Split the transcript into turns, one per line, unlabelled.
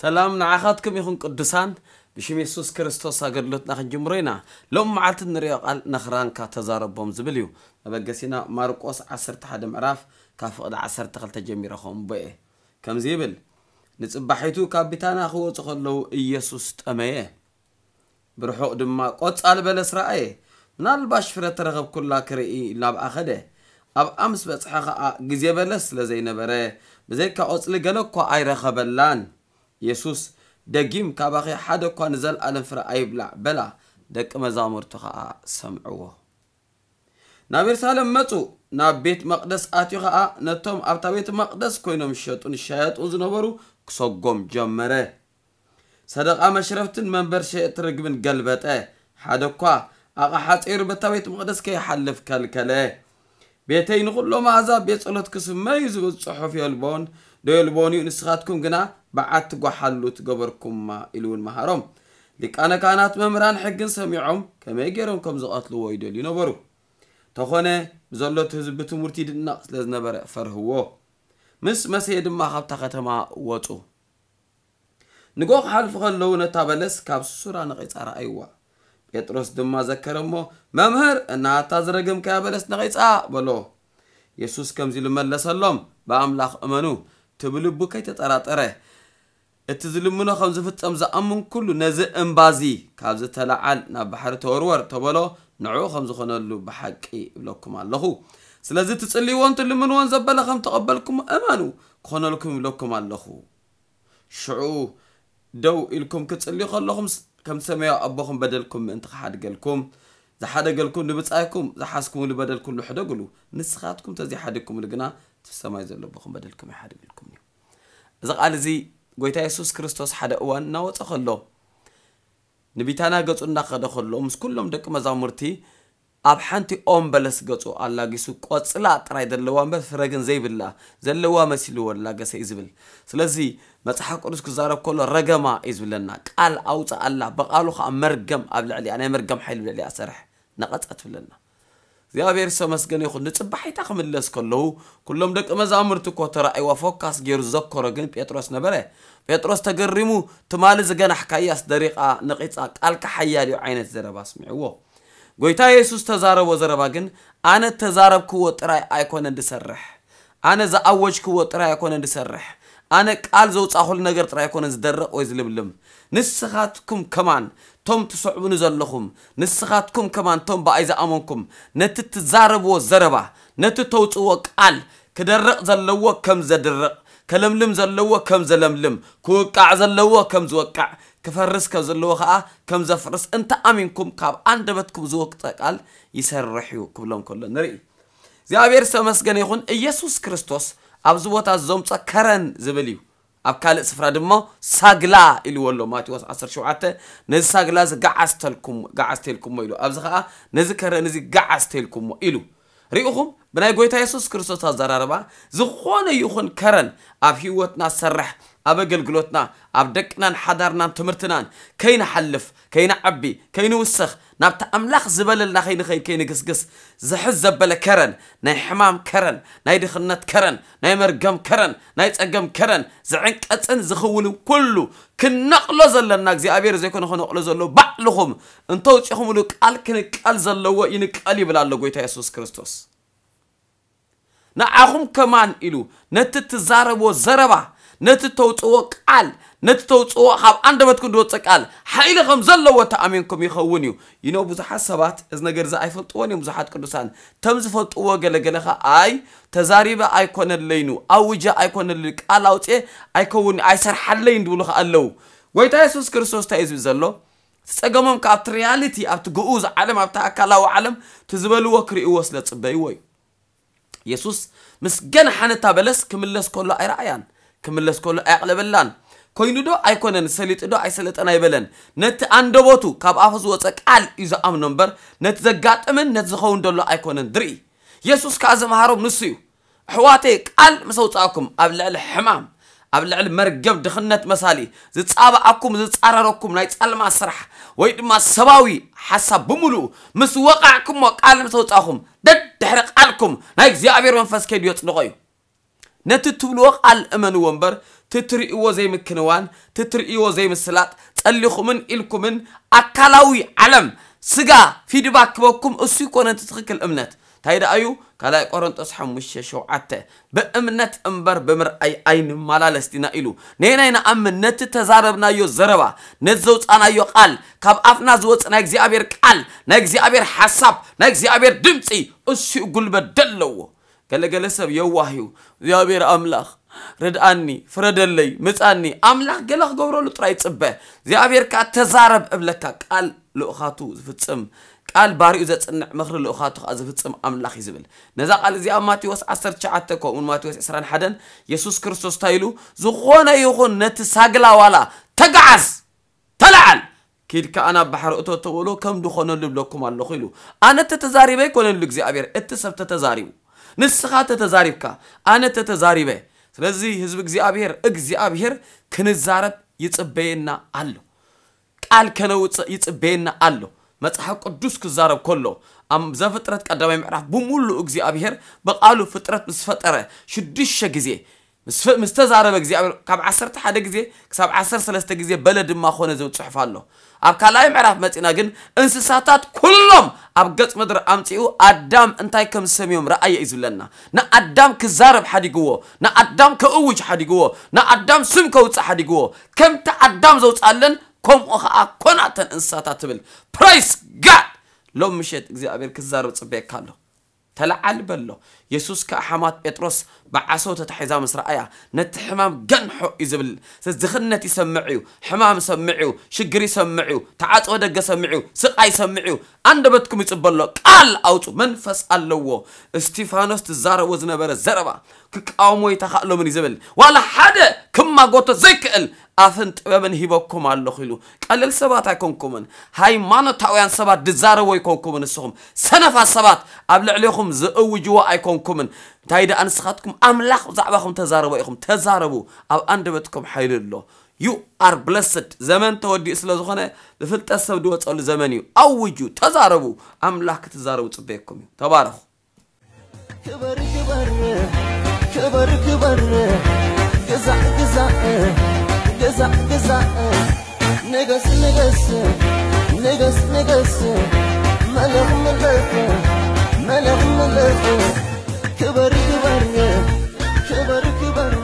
ሰላም ንዓኻትኩም ይኹን ቅዱሳን ብሽም የሱስ ክርስቶስ ኣገልግሎትና ክንጅምሮ ኢና ሎም መዓልቲ ንሪኦ ቓል ነኽራንካ ተዛረቦም ዝብል እዩ መበገሲና ማርቆስ 11 ምዕራፍ ካብ ፍቕዲ 12 ጀሚረ ከምቦየ ከምዚ ይብል ንፅባሒቱ ካብ ቢታንያ ክወፁ ከለዉ ኢየሱስ ጠመየ ብርሑቕ ድማ ቆፃል በለስ ረኣየ ምናልባሽ ፍረ ተረኸብ ኩላ ክርኢ ናብኣ ኸደ ኣብኣ ምስ በፅሐ ኸዓ ግዜ በለስ ስለ ዘይነበረ ብዘይካ ቆፅሊ ገለ እኳ ኣይረኸበላን የሱስ ደጊም ካባኺ ሓደ እኳ ንዘለኣለም ፍረ ኣይብላዕ በላ ደቂ መዛሙርቱ ከዓ ሰምዕዎ ናብ የሩሳሌም መፁ ናብ ቤት መቅደስ ኣትዩ ከዓ ነቶም ኣብታ ቤት መቅደስ ኮይኖም ሸጡን ሻየጡን ዝነበሩ ክሰጎም ጀመረ ሰደቃ መሽረፍትን መንበር ሸየጥ ርግብን ገልበጠ ሓደ እኳ ኣቕሓ ፂሩ በታ ቤት መቅደስ ከይሓልፍ ከልከለ ቤተይ ንኩሎ መኣዛ ቤት ጸሎት ክስመ እዩ ዝብል ጽሑፍ የልቦን ዶ የልቦን እዩ ንስኻትኩም ግና በዓቲ ጓሓሉ ትገበርኩማ ኢሉ እውን መሃሮም ሊቃነ ካህናት መምህራን ሕግን ሰሚዖም ከመይ ገይሮም ከም ዝቐትልዎ ይደልዩ ነበሩ ተኾነ ብዘሎ ህዝቢ ብትምህርቲ ድናቕ ስለ ዝነበረ ፈርህዎ ምስ መሰየ ድማ ካብታ ከተማ ወፁ ንጎ ክሓልፉ ከለዉ ነታ በለስ ካብ ሱራ ንቐይፃ ረኣይዋ ጴጥሮስ ድማ ዘከረ እሞ መምህር እናታ ዝረግምከያ በለስ ንቐይፃ በሎ የሱስ ከምዚ ኢሉ መለሰሎም ብኣምላኽ እመኑ ትብልቡ ከይተጠራጠረ እቲ ዝልምኖ ከም ዝፍጸም ዝኣምን ኩሉ ነዚ እምባ እዚ ካብ ዝተለዓል ናብ ባሕሪ ተወርወር ተበሎ ንዕኡ ከም ዝኾነሉ ብሓቂ ይብለኩም ኣለኹ ስለዚ ትጽልይዎን ትልምንዎን ዘበለ ከም ተቐበልኩም እመኑ ክኾነልኩም ይብለኩም ኣለኹ ሽዑ ደው ኢልኩም ክትጽልዩ ከለኹም ከም ሰማያዊ ኣቦኹም በደልኩም ምእንቲ ክሓድገልኩም ዝሓደገልኩም ንብጻይኩም ዝሓስኩም ንበደልኩም ንሕደግሉ ንስኻትኩም ተዘይሓደግኩምሉ ግና እቲ ሰማይ ዘሎ በደልኩም ይሓደግልኩም እዩ እዚ ቃል እዚ ጎይታ የሱስ ክርስቶስ ሓደ እዋን እናወፀ ከሎ ንቢታና ገፁ እናኸደ ከሎ ምስ ኩሎም ደቂ መዛሙርቲ ኣብ ሓንቲ ኦም በለስ ገፁ ኣላጊሱ ቆፅላ ጥራይ ዘለዋ እምበር ፍረ ግን ዘይብላ ዘለዋ መሲልዎ ኣላገሰ እዩ ዝብል ስለዚ መፅሓፍ ቅዱስ ክዛረብ ከሎ ረገማ እዩ ዝብለና ቃል ኣውፅ ኣላ ብቃሉ ከዓ መርገም ኣብ ልዕሊ እያ ናይ መርገም ሓይል ብልዕሊ እያ ሰርሕ ነቐፀ ትብለና እግዚኣብሔር ዝተመስገነ ይኹን ንፅባሒታ ክምለስ ከለዉ ኩሎም ደቂ መዛሙርቲ እኮ ተራእይዋ ፎካስ ገይሩ ዘኮረ ግን ጴጥሮስ ነበረ ጴጥሮስ ተገሪሙ ትማሊ ዝገናሕካያስ ደሪቓ ንቒፃ ቃልካ ሓያልዩ ዓይነት ዘረባ ስሚዕዎ ጎይታ የሱስ ተዛረቦ ዘረባ ግን ኣነ ተዛረብክዎ ጥራይ ኣይኮነ እንድሰርሕ ኣነ ዝኣወጅክዎ ጥራይ ኣይኮነ እንድሰርሕ ኣነ ቃል ዘውፃኹሉ ነገር ጥራይ ኣይኮነ ዝደርቕ ወይ ዝልምልም ንስኻትኩም ከማን ቶም ትስዕቡኒ ዘለኹም ንስኻትኩም ከማን ቶም ብኣይ ዝኣመንኩም ነቲ ትዛረብዎ ዘረባ ነቲ ተውፅዎ ቃል ክደርቕ ዘለዎ ከም ዘድርቕ ከለምልም ዘለዎ ከም ዘለምልም ክውቃዕ ዘለዎ ከም ዝወቃዕ ክፈርስ ከም ዘለዎ ከዓ ከም ዘፍርስ እንተ ኣሚንኩም ካብ ኣንደበትኩም ዝወቅጠ ቃል ይሰርሕ እዩ ክብሎም ከሎ ንርኢ እግዚኣብሔር ዝተመስገነ ይኹን ኢየሱስ ክርስቶስ ኣብዚ ቦታ ዘምፀ ከረን ዝብል እዩ ኣብ ካልእ ስፍራ ድማ ሳግላ ኢልዎ ኣሎ ማቴዎስ 17 ነዚ ሳግላ እዚ ጋዓዝ ተልኩሞ ኢሉ ኣብዚ ከዓ ነዚ ከረአን እዚ ጋዓዝ ተልኩሞ ኢሉ ሪኢኹም ብናይ ጎይታ የሱስ ክርስቶስ ኣዘራርባ ዝኾነ ይኹን ከረን ኣብ ሂወትና ዝሰርሕ أبقلقلوتنا أبدكنا حدارنا تمرتنا كين حلف كين عبي كين وسخ نبت أملاخ زبل لنا خين خي كين قسقس زحز زبل كرن ناي حمام كرن ناي دخلنت كرن ناي مرقم كرن ناي تأقم كرن زعنك أتن زخول كله كنقلو زلنا زي أبير زي كنا خنقلو زلو بعلهم انتو تشخم لو قال كنقل زلو ينقل يبلا لقويتا يسوس كريستوس نعهم كمان إلو نتتزاربو زربا ነቲ ተውፅዎ ቃል ነቲ ተውፅዎ ካብ ኣንደበትኩም ዝወፀ ቃል ሓይሊ ከም ዘለዎ ተኣሚንኩም ይኸውን እዩ ይኖ ብዙሓት ሰባት እዚ ነገር እዚ ኣይፈልጥዎን እዮም ብዙሓት ቅዱሳን ተም ዝፈልጥዎ ገለገለ ኸ ኣይ ተዛሪበ ኣይኮነለይኑ ኣውጀ ኣይኮነለይ ቃል ኣውፅ ኣይከውን ኣይሰርሓለይን ድብሉ ከ ኣለው ጎይታ የሱስ ክርስቶስ እንታይ እዩ ዘሎ ዝፀገሞም ካብቲ ሪያሊቲ ኣብቲ ግኡዝ ዓለም ኣብቲ ኣካላዊ ዓለም ትዝበልዎ ክርእዎ ስለ ፅበይዎ እዩ የሱስ ምስ ገና ሓነታ በለስ ክምለስ ከሎ ኣይረኣያን ክምለስ ከሎ ኣየቕለበላን ኮይኑ ዶ ኣይኮነን ሰሊጡ ዶ ኣይሰለጠን ኣይበለን ነቲ ኣንደቦቱ ካብ ኣፉ ዝወፀ ቃል እዩ ዝኣምኖ እምበር ነቲ ዘጋጥምን ነቲ ዝኸውን ደሎ ኣይኮነን ድርኢ የሱስ ከዓ ዘምሃሮም ንሱ እዩ ኣሕዋተይ ቃል ምስ ኣውፅኣኩም ኣብ ልዕሊ ሕማም ኣብ ልዕሊ መርገብ ድኽነት መሳሊ ዝፃባኣኩም ዝፃረረኩም ናይ ፃልማ ስራሕ ወይ ድማ ሰባዊ ሓሳብ ብምሉእ ምስ ወቃዕኩምሞ ቃል ምስ ኣውፃኹም ደድሕሪ ቃልኩም ናይ እግዚኣብሔር መንፈስ ከይዱ ፅድቆ እዩ ነቲ እትብልዎ ቃል እመኑ ወንበር ትትርእይዎ ዘይምክንዋን ትትርእዎ ዘይምስላጥ ጸሊኹምን ኢልኩምን ኣካላዊ ዓለም ስጋ ፊድባ ክበኩም እሱ ይኮነ ቲ ትኽክል እምነት እንታይ ደኣ እዩ ካልኣይ ቆሮንጦስ 5 ሸውዓተ ብእምነት እምበር ብምርኣይ ኣይንመላለስቲና ኢሉ ነናይ ንኣምን ነቲ ተዛረብናዮ ዘረባ ነቲ ዘውፃናዮ ቃል ካብ ኣፍና ዝወፅ ናይ እግዚኣብሔር ቃል ናይ እግዚኣብሔር ሓሳብ ናይ እግዚኣብሔር ድምፂ እሱኡ ጉልበት ደለዎ ገለገለ ሰብ የዋህዩ እዩ እግዚኣብሔር ኣምላኽ ርድኣኒ ፍረደለይ ምፃኒ ኣምላኽ ገለ ክገብረሉ ጥራይ ፅበ እግዚኣብሔር ከዓ ተዛረብ እብለካ ቃል ልኡኻቱ ዝፍፅም ቃል ባርኡ ዘፅንዕ ምክሪ ልኡኻቱ ከዓ ዝፍፅም ኣምላኽ እዩ ዝብል ነዛ ቃል እዚ ኣብ ማቴዎስ 19 ከምኡን ማቴዎስ 21 የሱስ ክርስቶስ እንታይ ኢሉ ዝኾነ ይኹን ነቲ ሳግላ ዋላ ተጋዓዝ ተላዓል ኪድካ ናብ ባሕሪ እቶ ተብሎ ከም ድኾነሉ ይብለኩም ኣለኹ ኢሉ ኣነ ተተዛሪበ ኣይኮነሉ እግዚኣብሔር እቲ ሰብ ተተዛሪቡ ንስኻ ተተዛሪብካ ኣነ ተተዛሪበ ስለዚ ህዝቢ እግዚኣብሄር እግዚኣብሄር ክንዛረብ ይፅበየና ኣሎ ቃል ከነውፅእ ይፅበየና ኣሎ መፅሓፍ ቅዱስ ክዛረብ ከሎ ኣብ ዘፍጥረት ቀዳማይ ምዕራፍ ብምሉእ እግዚኣብሄር ብቓሉ ፍጥረት ምስ ፈጠረ ሽዱሽተ ግዜ ምስተዛረበ ተዛረበ እግዚኣብሔር ካብ 11 ግዜ ክሳብ 13 ግዜ በለ ድማ ኮነ ዝብል ፅሑፍ ኣሎ ኣብ ካልኣይ ምዕራፍ መፂና ግን እንስሳታት ኩሎም ኣብ ገፅ ምድሪ ኣምፅኡ ኣዳም እንታይ ከም ዝሰሚዮም ረኣየ እዩ ዝብለና ንኣዳም ክዛረብ ሓዲግዎ ንኣዳም ከእውጅ ሓዲግዎ ንኣዳም ስም ከውፅእ ሓዲግዎ ከምቲ ኣዳም ዘውፃለን ከምኡ ከዓ ኮናተን እንስሳታት ትብል ፕራይስ ጋድ ሎም ምሸት እግዚኣብሔር ክዛረብ ፅበየካ ኣሎ ተለዓል በሎ የሱስ ከዓ ሓማት ጴጥሮስ ብዓሶ ተታሒዛ ምስ ረኣያ ነቲ ሕማም ገንሖ እዩ ዝብል ዝኽነት ይሰምዕ እዩ ሕማም ሰምዕ እዩ ሽግር ይሰምዕ እዩ ተዓፅወ ደገ ሰምዕ እዩ ስቓይ ይሰምዕ እዩ ኣንደበትኩም ይፅበሎ ቃል ኣውፁ መንፈስ ኣለዎ እስቲፋኖስ ትዛረቦ ዝነበረ ዘረባ ክቃወሞ ይተኻእሎምን እዩ ዝብል ዋላ ሓደ ክማጎቶ ዘይክእል ኣፍን ጥበብን ሂበኩም ኣለኹ ኢሉ ቀልል ሰባት ኣይኮንኩምን ሃይማኖታውያን ሰባት ድዛረቦ ይኮንኩምን ንስኹም ሰነፋት ሰባት ኣብ ልዕሊኹም ንስኹም ዘእውጅዎ ኣይኮንኩምን እንታይ ደኣ ንስኻትኩም ኣምላኽ ብዛዕባኹም ተዛረበ ኢኹም ተዛረቡ ኣብ ኣንደበትኩም ሓይሉ ኣሎ ዩ ኣር ብለስድ ዘመን ተወዲኡ ስለ ዝኾነ ብፍልጠት ሰብ ድወፀሉ ዘመን እዩ ኣውጁ ተዛረቡ ኣምላኽ ክትዛረቡ ፅበየኩም እዩ ተባረኹ ክበር ክበር ክበር ክበር ግዛእ ግዛእ ግዛእ ግዛእ ንገስ ንገስ ንገስ ንገስ መለኽ መለኽ ملغ ملغ كبر كبر كبر كبر